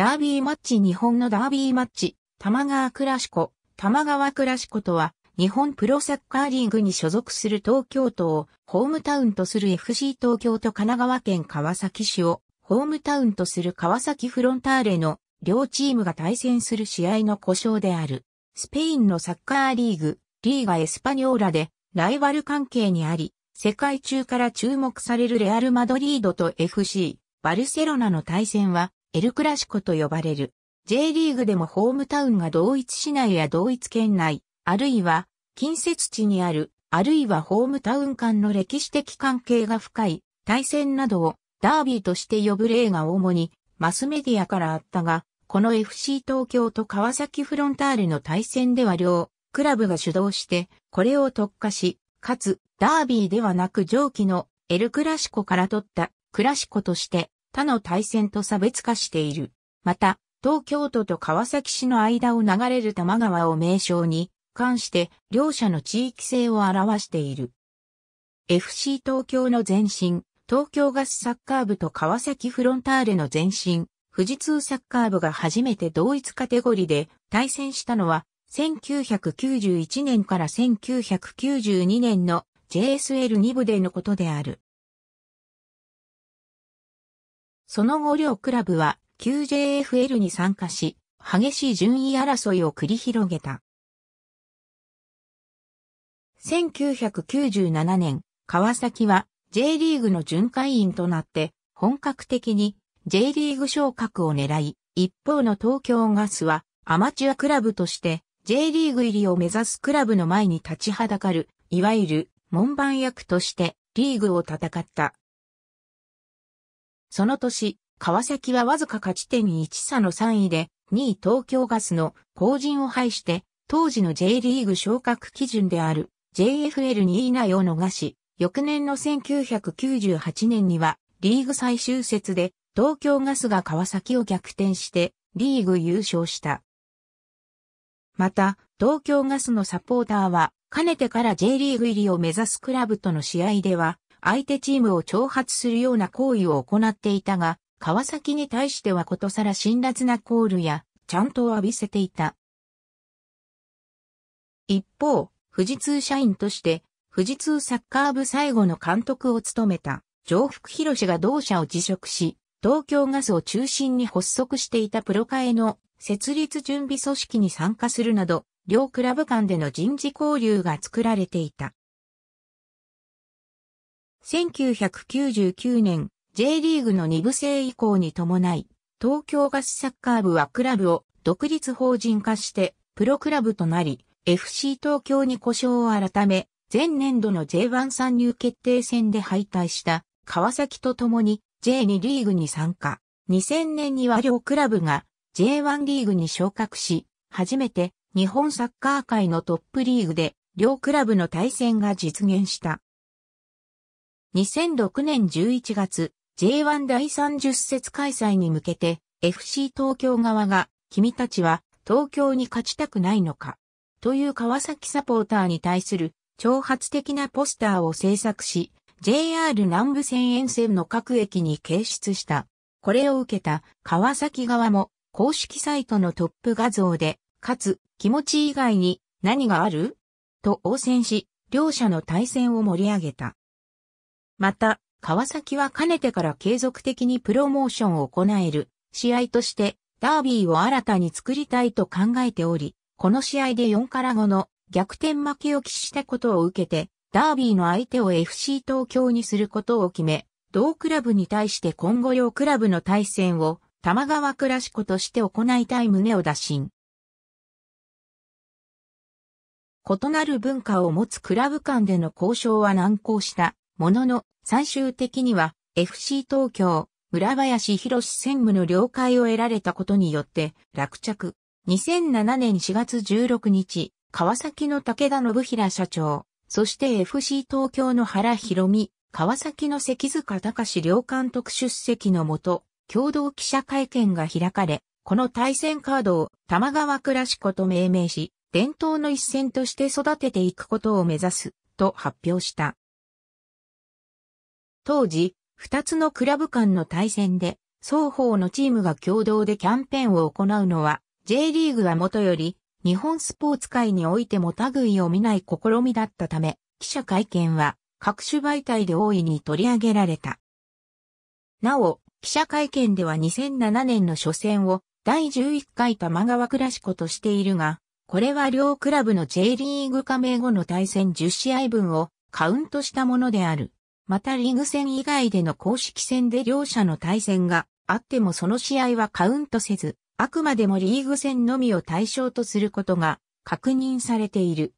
ダービーマッチ日本のダービーマッチ、玉川クラシコ、玉川クラシコとは、日本プロサッカーリーグに所属する東京都をホームタウンとする FC 東京と神奈川県川崎市をホームタウンとする川崎フロンターレの両チームが対戦する試合の故障である。スペインのサッカーリーグ、リーガエスパニョーラでライバル関係にあり、世界中から注目されるレアル・マドリードと FC、バルセロナの対戦はエルクラシコと呼ばれる。J リーグでもホームタウンが同一市内や同一県内、あるいは近接地にある、あるいはホームタウン間の歴史的関係が深い対戦などをダービーとして呼ぶ例が主にマスメディアからあったが、この FC 東京と川崎フロンターレの対戦では両クラブが主導して、これを特化し、かつダービーではなく上記のエルクラシコから取ったクラシコとして他の対戦と差別化している。また、東京都と川崎市の間を流れる多摩川を名称に、関して両者の地域性を表している。FC 東京の前身、東京ガスサッカー部と川崎フロンターレの前身、富士通サッカー部が初めて同一カテゴリで対戦したのは、1991年から1992年の JSL2 部でのことである。その後両クラブは QJFL に参加し、激しい順位争いを繰り広げた。1997年、川崎は J リーグの巡回員となって本格的に J リーグ昇格を狙い、一方の東京ガスはアマチュアクラブとして J リーグ入りを目指すクラブの前に立ちはだかる、いわゆる門番役としてリーグを戦った。その年、川崎はわずか勝ち点1差の3位で、2位東京ガスの後陣を排して、当時の J リーグ昇格基準である JFL2 位以内を逃し、翌年の1998年にはリーグ最終節で東京ガスが川崎を逆転してリーグ優勝した。また、東京ガスのサポーターは、かねてから J リーグ入りを目指すクラブとの試合では、相手チームを挑発するような行為を行っていたが、川崎に対してはことさら辛辣なコールや、ちゃんと浴びせていた。一方、富士通社員として、富士通サッカー部最後の監督を務めた、上福博士が同社を辞職し、東京ガスを中心に発足していたプロ化への設立準備組織に参加するなど、両クラブ間での人事交流が作られていた。1999年、J リーグの2部制以降に伴い、東京ガスサッカー部はクラブを独立法人化して、プロクラブとなり、FC 東京に故障を改め、前年度の J1 参入決定戦で敗退した川崎と共に J2 リーグに参加。2000年には両クラブが J1 リーグに昇格し、初めて日本サッカー界のトップリーグで両クラブの対戦が実現した。2006年11月、J1 第30節開催に向けて、FC 東京側が、君たちは東京に勝ちたくないのか、という川崎サポーターに対する挑発的なポスターを制作し、JR 南部線沿線の各駅に掲出した。これを受けた川崎側も公式サイトのトップ画像で、かつ気持ち以外に何があると応戦し、両者の対戦を盛り上げた。また、川崎はかねてから継続的にプロモーションを行える試合としてダービーを新たに作りたいと考えており、この試合で4から5の逆転負けを喫したことを受けて、ダービーの相手を FC 東京にすることを決め、同クラブに対して今後両クラブの対戦を玉川クラシコとして行いたい旨を打診。異なる文化を持つクラブ間での交渉は難航したものの最終的には FC 東京、村林博専務の了解を得られたことによって落着。2007年4月16日、川崎の武田信平社長、そして FC 東京の原博美、川崎の関塚隆両監督出席のもと、共同記者会見が開かれ、この対戦カードを玉川倉志子と命名し、伝統の一戦として育てていくことを目指す、と発表した。当時、二つのクラブ間の対戦で、双方のチームが共同でキャンペーンを行うのは、J リーグはもとより、日本スポーツ界においても類を見ない試みだったため、記者会見は各種媒体で大いに取り上げられた。なお、記者会見では2007年の初戦を第11回玉川クラシコとしているが、これは両クラブの J リーグ加盟後の対戦10試合分をカウントしたものである。またリーグ戦以外での公式戦で両者の対戦があってもその試合はカウントせず、あくまでもリーグ戦のみを対象とすることが確認されている。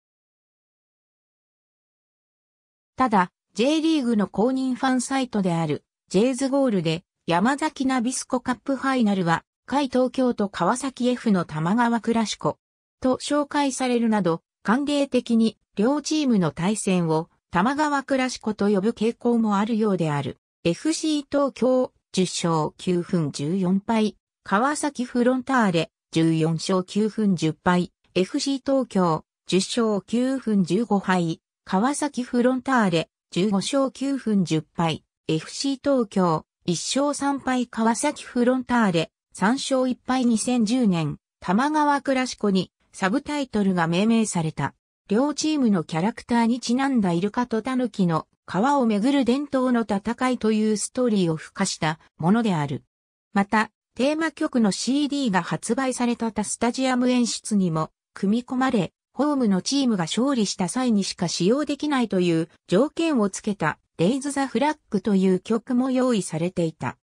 ただ、J リーグの公認ファンサイトである J ズゴールで山崎ナビスコカップファイナルは、海東京と川崎 F の玉川クラシコと紹介されるなど、歓迎的に両チームの対戦を玉川倉志子と呼ぶ傾向もあるようである。FC 東京、10勝9分14敗。川崎フロンターレ、14勝9分10敗。FC 東京、10勝9分15敗。川崎フロンターレ、15勝9分10敗。FC 東京、1勝3敗川崎フロンターレ、3勝1敗2010年、玉川倉志子にサブタイトルが命名された。両チームのキャラクターにちなんだイルカとタヌキの川をめぐる伝統の戦いというストーリーを付加したものである。また、テーマ曲の CD が発売されたタスタジアム演出にも組み込まれ、ホームのチームが勝利した際にしか使用できないという条件をつけた Raise the Flag という曲も用意されていた。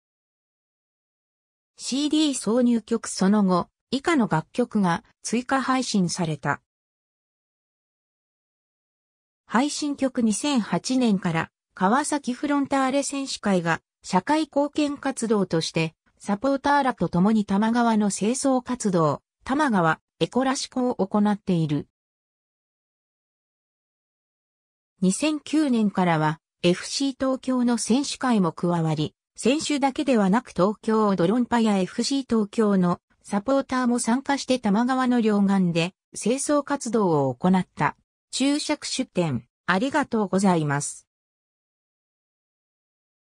CD 挿入曲その後、以下の楽曲が追加配信された。配信局2008年から川崎フロンターレ選手会が社会貢献活動としてサポーターらと共に玉川の清掃活動、玉川エコラシコを行っている。2009年からは FC 東京の選手会も加わり、選手だけではなく東京ドロンパや FC 東京のサポーターも参加して玉川の両岸で清掃活動を行った。注釈出典、ありがとうございます。